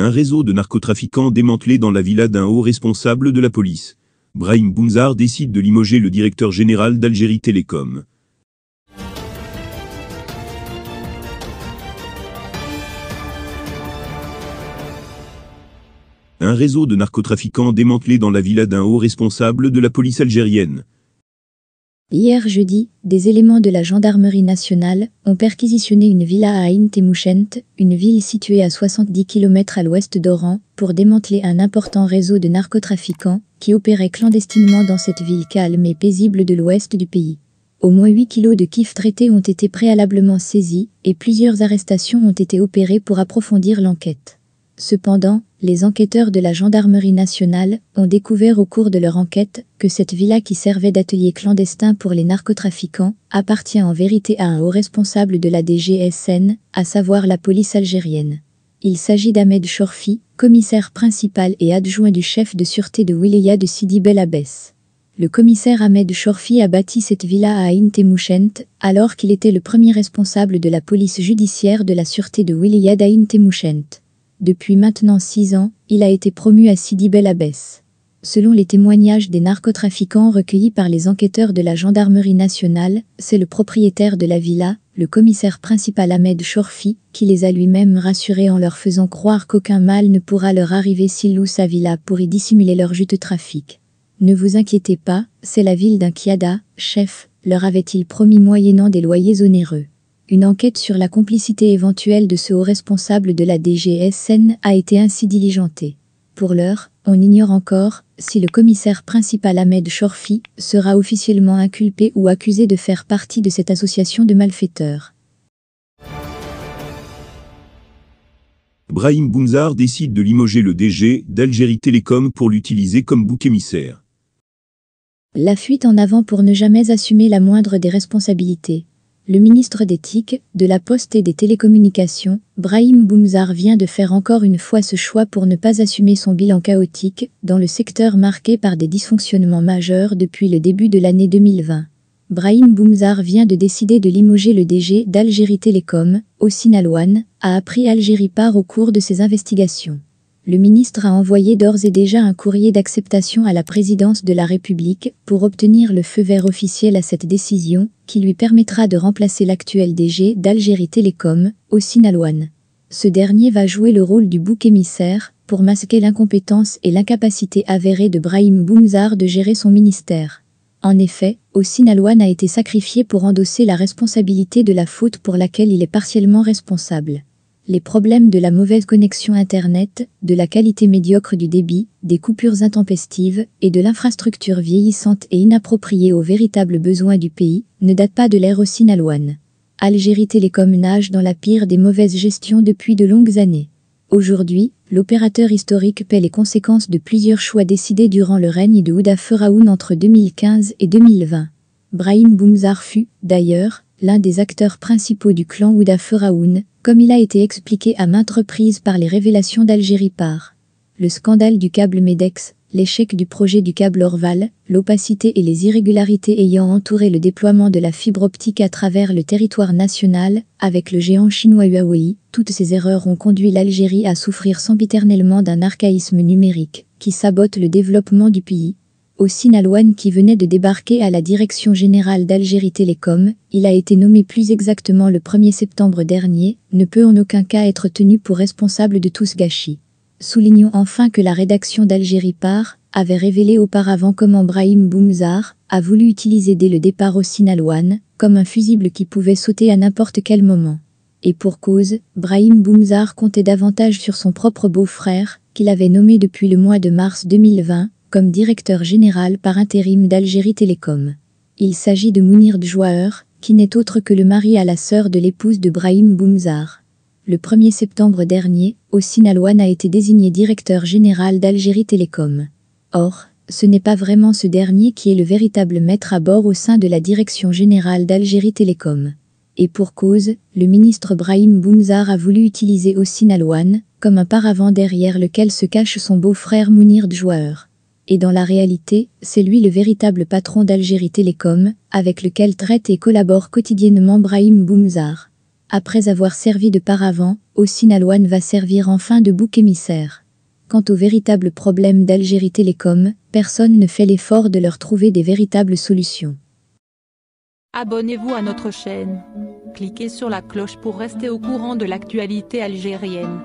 un réseau de narcotrafiquants démantelé dans la villa d'un haut responsable de la police. Brahim Boumzar décide de limoger le directeur général d'Algérie Télécom. Un réseau de narcotrafiquants démantelé dans la villa d'un haut responsable de la police algérienne. Hier jeudi, des éléments de la gendarmerie nationale ont perquisitionné une villa à Intemouchent, une ville située à 70 km à l'ouest d'Oran, pour démanteler un important réseau de narcotrafiquants qui opéraient clandestinement dans cette ville calme et paisible de l'ouest du pays. Au moins 8 kilos de kif traités ont été préalablement saisis et plusieurs arrestations ont été opérées pour approfondir l'enquête. Cependant, les enquêteurs de la gendarmerie nationale ont découvert au cours de leur enquête que cette villa qui servait d'atelier clandestin pour les narcotrafiquants appartient en vérité à un haut responsable de la DGSN, à savoir la police algérienne. Il s'agit d'Ahmed Chorfi, commissaire principal et adjoint du chef de sûreté de Wilaya de Sidi Bel Abbès. Le commissaire Ahmed Chorfi a bâti cette villa à Ain Temouchent, alors qu'il était le premier responsable de la police judiciaire de la sûreté de Wilaya d'Ain Temouchent. Depuis maintenant six ans, il a été promu à Sidi Bel Abbès. Selon les témoignages des narcotrafiquants recueillis par les enquêteurs de la gendarmerie nationale, c'est le propriétaire de la villa, le commissaire principal Ahmed Chorfi, qui les a lui-même rassurés en leur faisant croire qu'aucun mal ne pourra leur arriver si loue sa villa pour y dissimuler leur jute trafic. Ne vous inquiétez pas, c'est la ville d'un Kiada, chef, leur avait-il promis moyennant des loyers onéreux. Une enquête sur la complicité éventuelle de ce haut responsable de la DGSN a été ainsi diligentée. Pour l'heure, on ignore encore si le commissaire principal Ahmed Chorfi sera officiellement inculpé ou accusé de faire partie de cette association de malfaiteurs. Brahim Boumzar décide de limoger le DG d'Algérie Télécom pour l'utiliser comme bouc émissaire. La fuite en avant pour ne jamais assumer la moindre des responsabilités. Le ministre d'éthique, de la Poste et des Télécommunications, Brahim Boumzar vient de faire encore une fois ce choix pour ne pas assumer son bilan chaotique dans le secteur marqué par des dysfonctionnements majeurs depuis le début de l'année 2020. Brahim Boumzar vient de décider de limoger le DG d'Algérie Télécom, au Sinaloan, a appris Algérie Part au cours de ses investigations le ministre a envoyé d'ores et déjà un courrier d'acceptation à la présidence de la République pour obtenir le feu vert officiel à cette décision, qui lui permettra de remplacer l'actuel DG d'Algérie Télécom, au Sinaloan. Ce dernier va jouer le rôle du bouc émissaire pour masquer l'incompétence et l'incapacité avérée de Brahim Boumzar de gérer son ministère. En effet, Ossine a été sacrifié pour endosser la responsabilité de la faute pour laquelle il est partiellement responsable les problèmes de la mauvaise connexion Internet, de la qualité médiocre du débit, des coupures intempestives et de l'infrastructure vieillissante et inappropriée aux véritables besoins du pays ne datent pas de l'ère sinaloane. Algérie Télécom nage dans la pire des mauvaises gestions depuis de longues années. Aujourd'hui, l'opérateur historique paie les conséquences de plusieurs choix décidés durant le règne de ouda Feraoun entre 2015 et 2020. Brahim Boumzar fut, d'ailleurs, l'un des acteurs principaux du clan Ouda Feraoun, comme il a été expliqué à maintes reprises par les révélations d'Algérie par le scandale du câble MEDEX, l'échec du projet du câble Orval, l'opacité et les irrégularités ayant entouré le déploiement de la fibre optique à travers le territoire national, avec le géant chinois Huawei, toutes ces erreurs ont conduit l'Algérie à souffrir sempiternellement d'un archaïsme numérique qui sabote le développement du pays, au Sinalouane qui venait de débarquer à la Direction Générale d'Algérie Télécom, il a été nommé plus exactement le 1er septembre dernier, ne peut en aucun cas être tenu pour responsable de tout ce gâchis. Soulignons enfin que la rédaction d'Algérie Par avait révélé auparavant comment Brahim Boumzar a voulu utiliser dès le départ au Sinalouane comme un fusible qui pouvait sauter à n'importe quel moment. Et pour cause, Brahim Boumzar comptait davantage sur son propre beau-frère, qu'il avait nommé depuis le mois de mars 2020, comme directeur général par intérim d'Algérie Télécom. Il s'agit de Mounir Djouaheur, qui n'est autre que le mari à la sœur de l'épouse de Brahim Boumzar. Le 1er septembre dernier, Ossine Alouane a été désigné directeur général d'Algérie Télécom. Or, ce n'est pas vraiment ce dernier qui est le véritable maître à bord au sein de la direction générale d'Algérie Télécom. Et pour cause, le ministre Brahim Boumzar a voulu utiliser Ossine Alouane comme un paravent derrière lequel se cache son beau-frère Mounir Djouaheur et dans la réalité, c'est lui le véritable patron d'Algérie Télécom, avec lequel traite et collabore quotidiennement Brahim Boumzar. Après avoir servi de paravent, Ossine Alouane va servir enfin de bouc émissaire. Quant au véritable problème d'Algérie Télécom, personne ne fait l'effort de leur trouver des véritables solutions. Abonnez-vous à notre chaîne. Cliquez sur la cloche pour rester au courant de l'actualité algérienne.